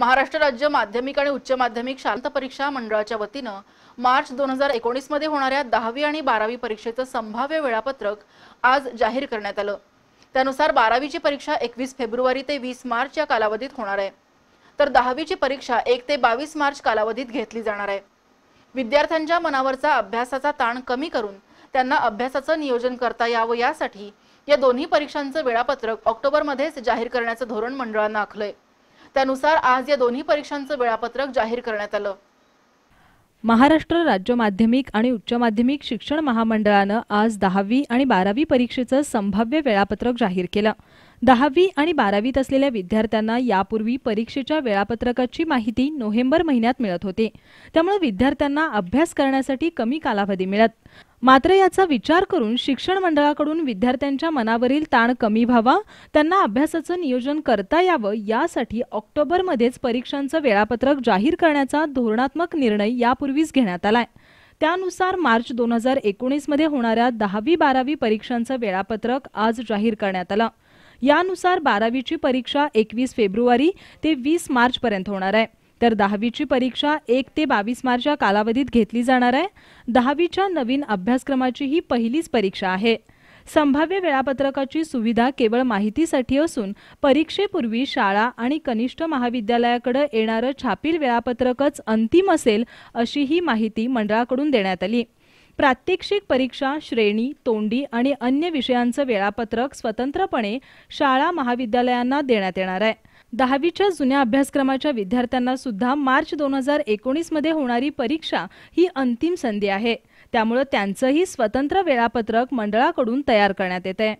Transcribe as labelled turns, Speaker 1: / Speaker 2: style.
Speaker 1: महाराष्ट्र राज्य माध्यमिक आणि उच्च माध्यमिक शांत परीक्षा मंडळाच्या वतीनं मार्च दोन हजार मध्ये होणाऱ्या दहावी आणि बारावी परीक्षेचं संभाव्य वेळापत्रक आज जाहीर करण्यात आलं त्यानुसार बारावीची परीक्षा एकवीस फेब्रुवारी ते वीस मार्च या कालावधीत होणार आहे तर दहावीची परीक्षा एक ते बावीस मार्च कालावधीत घेतली जाणार आहे विद्यार्थ्यांच्या मनावरचा अभ्यासाचा ताण कमी करून त्यांना अभ्यासाचं नियोजन करता यावं यासाठी या दोन्ही परीक्षांचं वेळापत्रक ऑक्टोबरमध्येच जाहीर करण्याचं धोरण मंडळानं आखलंय त्यानुसार आज या दोन्ही परीक्षांचं वेळापत्रक जाहीर करण्यात आलं
Speaker 2: महाराष्ट्र राज्य माध्यमिक आणि उच्च माध्यमिक शिक्षण महामंडळानं आज दहावी आणि बारावी परीक्षेचं संभाव्य वेळापत्रक जाहीर केलं दहावी आणि बारावीत असलेल्या विद्यार्थ्यांना यापूर्वी परीक्षेच्या वेळापत्रकाची माहिती नोव्हेंबर महिन्यात मिळत होती त्यामुळे विद्यार्थ्यांना अभ्यास करण्यासाठी कमी कालावधी मिळत मात्र याचा विचार करून शिक्षण मंडळाकडून विद्यार्थ्यांच्या मनावरील ताण कमी व्हावा त्यांना अभ्यासाचं नियोजन करता यावं यासाठी ऑक्टोबरमध्येच परीक्षांचं वेळापत्रक जाहीर करण्याचा धोरणात्मक निर्णय यापूर्वीच घेण्यात आलाय त्यानुसार मार्च दोन हजार एकोणीसमध्ये होणाऱ्या दहावी बारावी परीक्षांचं वेळापत्रक आज जाहीर करण्यात आलं यानुसार बारावीची परीक्षा एकवीस फेब्रुवारी ते वीस मार्चपर्यंत होणार आहे तर दहावीची परीक्षा एक ते बावीस मार्च या कालावधीत घेतली जाणार आहे दहावीच्या नवीन अभ्यासक्रमाची ही पहिलीच परीक्षा आहे संभाव्य वेळापत्रकाची सुविधा केवळ माहितीसाठी असून परीक्षेपूर्वी शाळा आणि कनिष्ठ महाविद्यालयाकडे येणारं छापील वेळापत्रकच अंतिम असेल अशी ही माहिती मंडळाकडून देण्यात आली प्रात्यक्षिक परीक्षा श्रेणी तोंडी आणि अन्य विषयांचं वेळापत्रक स्वतंत्रपणे शाळा महाविद्यालयांना देण्यात येणार आहे दहावीच्या जुन्या अभ्यासक्रमाच्या विद्यार्थ्यांना सुद्धा मार्च दोन हजार एकोणीसमध्ये होणारी परीक्षा ही अंतिम संधी आहे त्यामुळे त्यांचंही स्वतंत्र वेळापत्रक मंडळाकडून तयार करण्यात येते